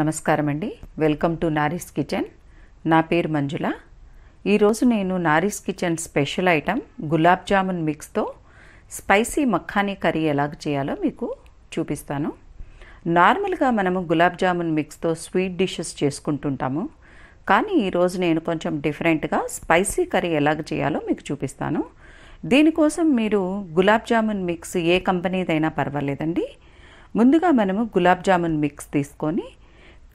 నమస్కారం అండి welcome to నారీస్ kitchen నా పేరు మంజుల ఈరోజు నేను Nari's kitchen special item gulab jamun మిక్స్తో స్పైసీ మఖానీ కర్రీ ఎలాగ చేయాలో మీకు చూపిస్తాను నార్మల్గా మనము గులాబ్ జామున్ మిక్స్తో స్వీట్ డిషెస్ చేసుకుంటుంటాము కానీ ఈరోజు నేను కొంచెం డిఫరెంట్గా స్పైసీ కర్రీ ఎలాగ చేయాలో మీకు చూపిస్తాను దీనికోసం మీరు గులాబ్ జామున్ మిక్స్ ఏ కంపెనీదైనా పర్వాలేదండి ముందుగా మనము గులాబ్ జామున్ మిక్స్ తీసుకొని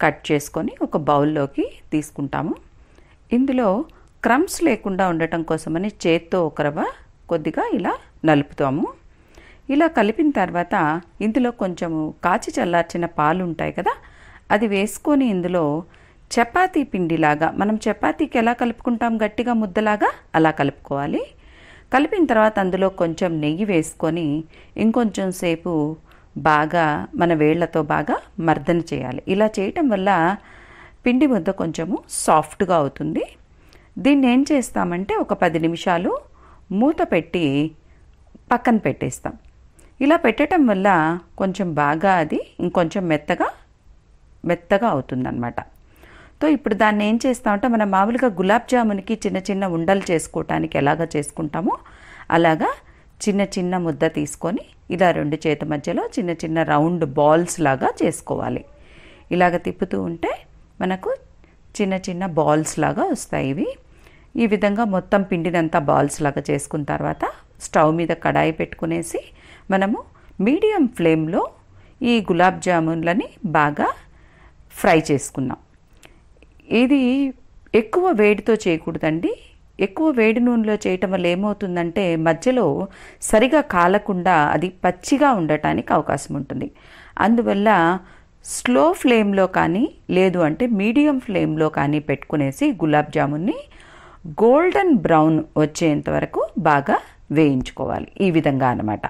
కట్ చేసుకొని ఒక బౌల్లోకి తీసుకుంటాము ఇందులో క్రమ్స్ లేకుండా ఉండటం కోసమని చేత్తో ఒక రవ్వ కొద్దిగా ఇలా నలుపుతాము ఇలా కలిపిన తర్వాత ఇందులో కొంచెము కాచి చల్లార్చిన పాలు ఉంటాయి కదా అది వేసుకొని ఇందులో చపాతీ పిండిలాగా మనం చపాతీకి ఎలా కలుపుకుంటాం గట్టిగా ముద్దలాగా అలా కలుపుకోవాలి కలిపిన తర్వాత అందులో కొంచెం నెయ్యి వేసుకొని ఇంకొంచెం సేపు బాగా మన వేళ్లతో బాగా మర్దన చేయాలి ఇలా చేయటం వల్ల పిండి ముద్ద కొంచెము సాఫ్ట్గా అవుతుంది దీన్ని ఏం చేస్తామంటే ఒక పది నిమిషాలు మూత పెట్టి పక్కన పెట్టేస్తాం ఇలా పెట్టడం వల్ల కొంచెం బాగా అది ఇంకొంచెం మెత్తగా మెత్తగా అవుతుందన్నమాట సో ఇప్పుడు దాన్ని ఏం చేస్తామంటే మనం మామూలుగా గులాబ్ జామున్కి చిన్న చిన్న ఉండలు చేసుకోవటానికి ఎలాగ చేసుకుంటామో అలాగా చిన్న చిన్న ముద్ద తీసుకొని ఇలా రెండు చేత మధ్యలో చిన్న చిన్న రౌండ్ బాల్స్ లాగా చేసుకోవాలి ఇలాగ తిప్పుతూ ఉంటే మనకు చిన్న చిన్న బాల్స్ లాగా వస్తాయి ఇవి ఈ విధంగా మొత్తం పిండినంతా బాల్స్ లాగా చేసుకున్న తర్వాత స్టవ్ మీద కడాయి పెట్టుకునేసి మనము మీడియం ఫ్లేమ్లో ఈ గులాబ్ జామున్లని బాగా ఫ్రై చేసుకున్నాం ఇది ఎక్కువ వేడితో చేయకూడదండి ఎక్కువ వేడి నూనెలో చేయటం వల్ల ఏమవుతుందంటే మధ్యలో సరిగా కాలకుండా అది పచ్చిగా ఉండటానికి అవకాశం ఉంటుంది అందువల్ల స్లో ఫ్లేమ్లో కానీ లేదు అంటే మీడియం ఫ్లేమ్లో కానీ పెట్టుకునేసి గులాబ్ జామున్ని గోల్డెన్ బ్రౌన్ వచ్చేంత వరకు బాగా వేయించుకోవాలి ఈ విధంగా అనమాట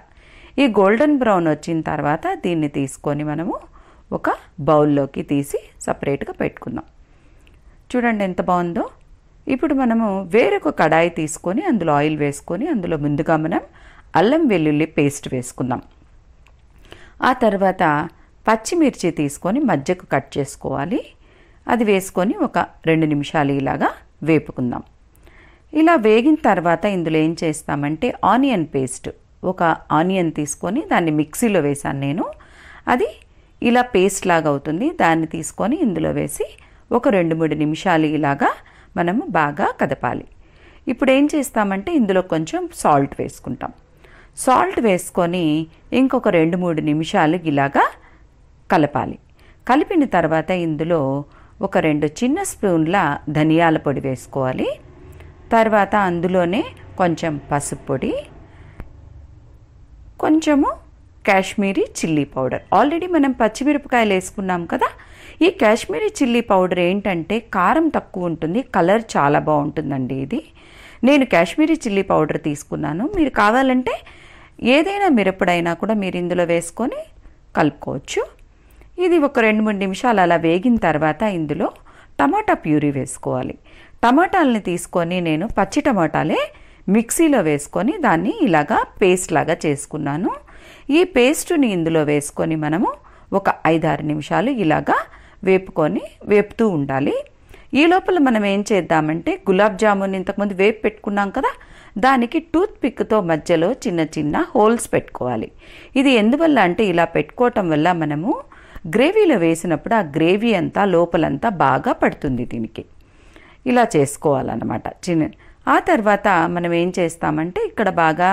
ఈ గోల్డెన్ బ్రౌన్ వచ్చిన తర్వాత దీన్ని తీసుకొని మనము ఒక బౌల్లోకి తీసి సపరేట్గా పెట్టుకుందాం చూడండి ఎంత బాగుందో ఇప్పుడు మనము వేరొక కడాయి తీసుకొని అందులో ఆయిల్ వేసుకొని అందులో ముందుగా మనం అల్లం వెల్లుల్లి పేస్ట్ వేసుకుందాం ఆ తర్వాత పచ్చిమిర్చి తీసుకొని మజ్జకు కట్ చేసుకోవాలి అది వేసుకొని ఒక రెండు నిమిషాలు ఇలాగా వేపుకుందాం ఇలా వేగిన తర్వాత ఇందులో ఏం చేస్తామంటే ఆనియన్ పేస్ట్ ఒక ఆనియన్ తీసుకొని దాన్ని మిక్సీలో వేశాను నేను అది ఇలా పేస్ట్ లాగా అవుతుంది దాన్ని తీసుకొని ఇందులో వేసి ఒక రెండు మూడు నిమిషాలు ఇలాగా మనము బాగా కదపాలి ఇప్పుడు ఏం చేస్తామంటే ఇందులో కొంచెం సాల్ట్ వేసుకుంటాం సాల్ట్ వేసుకొని ఇంకొక రెండు మూడు నిమిషాలు ఇలాగా కలపాలి కలిపిన తర్వాత ఇందులో ఒక రెండు చిన్న స్పూన్ల ధనియాల పొడి వేసుకోవాలి తర్వాత అందులోనే కొంచెం పసుపు పొడి కొంచెము కాశ్మీరీ చిల్లీ పౌడర్ ఆల్రెడీ మనం పచ్చిమిరపకాయలు వేసుకున్నాం కదా ఈ కాశ్మీరీ చిల్లీ పౌడర్ ఏంటంటే కారం తక్కువ ఉంటుంది కలర్ చాలా బాగుంటుందండి ఇది నేను కాశ్మీరీ చిల్లీ పౌడర్ తీసుకున్నాను మీరు కావాలంటే ఏదైనా మిరపడైనా కూడా మీరు ఇందులో వేసుకొని కలుపుకోవచ్చు ఇది ఒక రెండు మూడు నిమిషాలు అలా వేగిన తర్వాత ఇందులో టమాటా ప్యూరీ వేసుకోవాలి టమాటాలని తీసుకొని నేను పచ్చి టమాటాలే మిక్సీలో వేసుకొని దాన్ని ఇలాగా పేస్ట్ లాగా చేసుకున్నాను ఈ పేస్టుని ఇందులో వేసుకొని మనము ఒక ఐదారు నిమిషాలు ఇలాగా వేపుకొని వేపుతూ ఉండాలి ఈ లోపల మనం ఏం చేద్దామంటే గులాబ్ జామున్ ఇంతకుముందు వేపు పెట్టుకున్నాం కదా దానికి టూత్ పిక్తో మధ్యలో చిన్న చిన్న హోల్స్ పెట్టుకోవాలి ఇది ఎందువల్ల అంటే ఇలా పెట్టుకోవటం వల్ల మనము గ్రేవీలో వేసినప్పుడు ఆ గ్రేవీ అంతా లోపలంతా బాగా పడుతుంది దీనికి ఇలా చేసుకోవాలన్నమాట చిన్న ఆ తర్వాత మనం ఏం చేస్తామంటే ఇక్కడ బాగా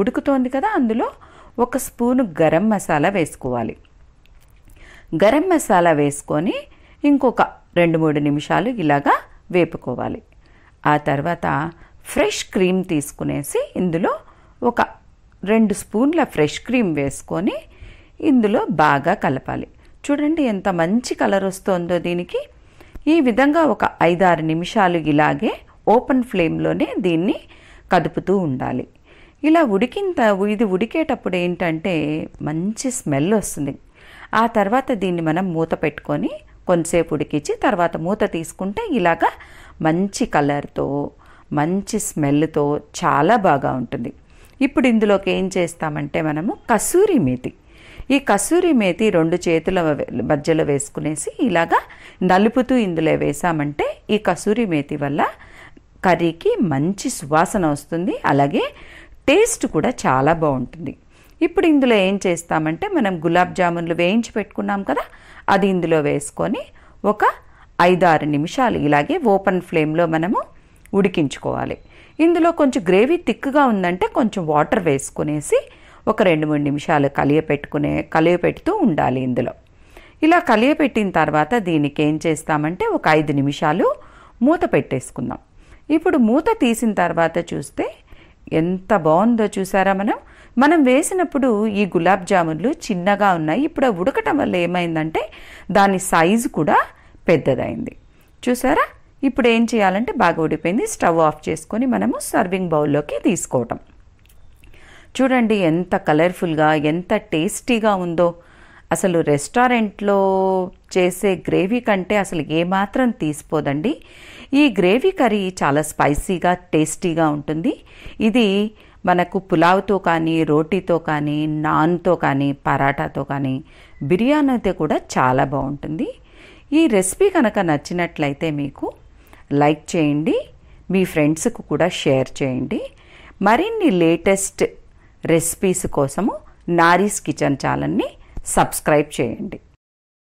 ఉడుకుతోంది కదా అందులో ఒక స్పూను గరం మసాలా వేసుకోవాలి గరం మసాలా వేసుకొని ఇంకొక రెండు మూడు నిమిషాలు ఇలాగా వేపుకోవాలి ఆ తర్వాత ఫ్రెష్ క్రీమ్ తీసుకునేసి ఇందులో ఒక రెండు స్పూన్ల ఫ్రెష్ క్రీమ్ వేసుకొని ఇందులో బాగా కలపాలి చూడండి ఎంత మంచి కలర్ వస్తుందో దీనికి ఈ విధంగా ఒక ఐదారు నిమిషాలు ఇలాగే ఓపెన్ ఫ్లేమ్లోనే దీన్ని కదుపుతూ ఉండాలి ఇలా ఉడికింత ఇది ఉడికేటప్పుడు ఏంటంటే మంచి స్మెల్ వస్తుంది ఆ తర్వాత దీన్ని మనం మూత పెట్టుకొని కొంతసేపు ఉడికించి తర్వాత మూత తీసుకుంటే ఇలాగా మంచి కలర్తో మంచి స్మెల్తో చాలా బాగా ఉంటుంది ఇప్పుడు ఇందులోకి ఏం చేస్తామంటే మనము కసూరి మేతి ఈ కసూరి మేతి రెండు చేతుల మధ్యలో వేసుకునేసి ఇలాగా నలుపుతూ ఇందులో వేసామంటే ఈ కసూరి మేతి వల్ల కర్రీకి మంచి సువాసన వస్తుంది అలాగే టేస్ట్ కూడా చాలా బాగుంటుంది ఇప్పుడు ఇందులో ఏం చేస్తామంటే మనం గులాబ్ జామున్లు వేయించి పెట్టుకున్నాం కదా అది ఇందులో వేసుకొని ఒక ఐదారు నిమిషాలు ఇలాగే ఓపెన్ ఫ్లేమ్లో మనము ఉడికించుకోవాలి ఇందులో కొంచెం గ్రేవీ థిక్గా ఉందంటే కొంచెం వాటర్ వేసుకునేసి ఒక రెండు మూడు నిమిషాలు కలియపెట్టుకునే కలియపెడుతూ ఉండాలి ఇందులో ఇలా కలియపెట్టిన తర్వాత దీనికి ఏం చేస్తామంటే ఒక ఐదు నిమిషాలు మూత పెట్టేసుకుందాం ఇప్పుడు మూత తీసిన తర్వాత చూస్తే ఎంత బాగుందో చూసారా మనం మనం వేసినప్పుడు ఈ గులాబ్ జామున్లు చిన్నగా ఉన్నాయి ఇప్పుడు ఉడకటం వల్ల ఏమైందంటే దాని సైజు కూడా పెద్దదైంది చూసారా ఇప్పుడు ఏం చేయాలంటే బాగా ఉడిపోయింది స్టవ్ ఆఫ్ చేసుకొని మనము సర్వింగ్ బౌల్లోకి తీసుకోవటం చూడండి ఎంత కలర్ఫుల్గా ఎంత టేస్టీగా ఉందో అసలు రెస్టారెంట్లో చేసే గ్రేవీ కంటే అసలు ఏమాత్రం తీసిపోదండి ఈ గ్రేవీ కర్రీ చాలా స్పైసీగా టేస్టీగా ఉంటుంది ఇది మనకు పులావ్తో కానీ రోటీతో కానీ నాన్తో కానీ పరాటాతో కానీ బిర్యానీ అయితే కూడా చాలా బాగుంటుంది ఈ రెసిపీ కనుక నచ్చినట్లయితే మీకు లైక్ చేయండి మీ ఫ్రెండ్స్కు కూడా షేర్ చేయండి మరిన్ని లేటెస్ట్ రెసిపీస్ కోసము నారీస్ కిచెన్ ఛానల్ని సబ్స్క్రైబ్ చేయండి